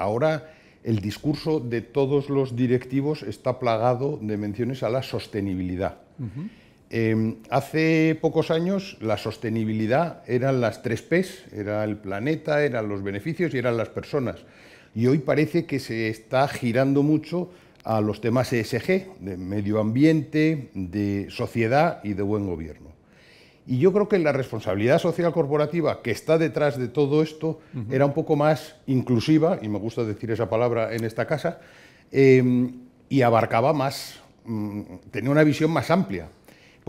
Ahora el discurso de todos los directivos está plagado de menciones a la sostenibilidad. Em, hace pocos años la sostenibilidad eran las tres P: era el planeta, eran los beneficios y eran las personas. Y hoy parece que se está girando mucho a los temas ESG, de medio ambiente, de sociedad y de buen gobierno. Y yo creo que la responsabilidad social corporativa que está detrás de todo esto era un poco más inclusiva, y me gusta decir esa palabra en esta casa, eh, y abarcaba más, mm, tenía una visión más amplia